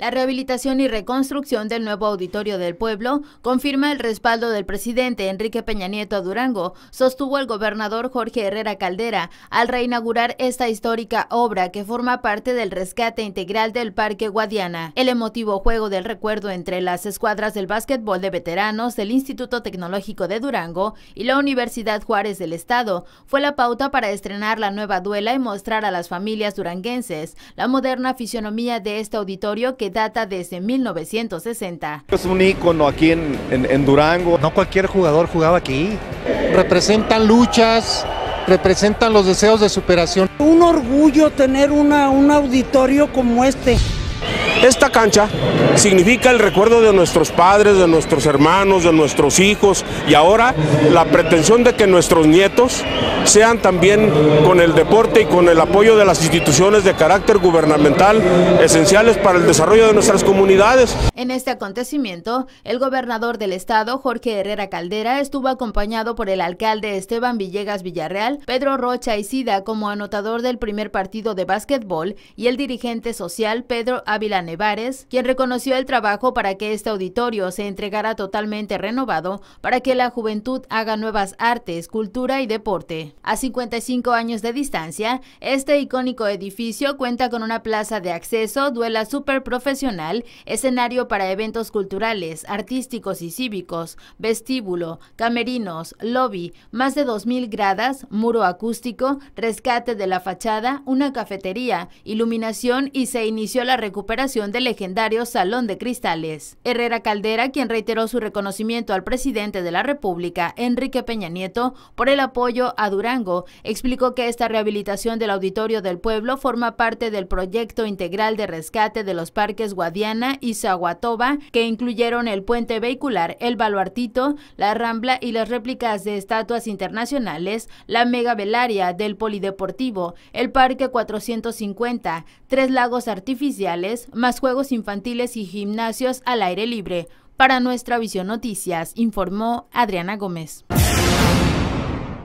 La rehabilitación y reconstrucción del nuevo auditorio del pueblo confirma el respaldo del presidente Enrique Peña Nieto a Durango, sostuvo el gobernador Jorge Herrera Caldera al reinaugurar esta histórica obra que forma parte del rescate integral del Parque Guadiana. El emotivo juego del recuerdo entre las escuadras del básquetbol de veteranos del Instituto Tecnológico de Durango y la Universidad Juárez del Estado fue la pauta para estrenar la nueva duela y mostrar a las familias duranguenses la moderna fisionomía de este auditorio que data desde 1960. Es un ícono aquí en, en, Durango. No cualquier jugador jugaba aquí. Representan luchas, representan los deseos de superación. Un orgullo tener una, un auditorio como este. Esta cancha significa el recuerdo de nuestros padres, de nuestros hermanos, de nuestros hijos y ahora la pretensión de que nuestros nietos sean también con el deporte y con el apoyo de las instituciones de carácter gubernamental esenciales para el desarrollo de nuestras comunidades. En este acontecimiento, el gobernador del estado, Jorge Herrera Caldera, estuvo acompañado por el alcalde Esteban Villegas Villarreal, Pedro Rocha y Isida como anotador del primer partido de básquetbol y el dirigente social Pedro Ávila Nevares, quien reconoció el trabajo para que este auditorio se entregara totalmente renovado para que la juventud haga nuevas artes, cultura y deporte. A 55 años de distancia, este icónico edificio cuenta con una plaza de acceso, duela súper profesional, escenario para eventos culturales, artísticos y cívicos, vestíbulo, camerinos, lobby, más de 2.000 gradas, muro acústico, rescate de la fachada, una cafetería, iluminación y se inició la recuperación del legendario Salón de Cristales. Herrera Caldera, quien reiteró su reconocimiento al presidente de la República, Enrique Peña Nieto, por el apoyo a Durango, explicó que esta rehabilitación del Auditorio del Pueblo forma parte del proyecto integral de rescate de los parques Guadiana y Zaguatoba, que incluyeron el puente vehicular, el baluartito, la rambla y las réplicas de estatuas internacionales, la mega velaria del Polideportivo, el Parque 450, tres lagos artificiales, más juegos infantiles y gimnasios al aire libre. Para nuestra visión noticias, informó Adriana Gómez.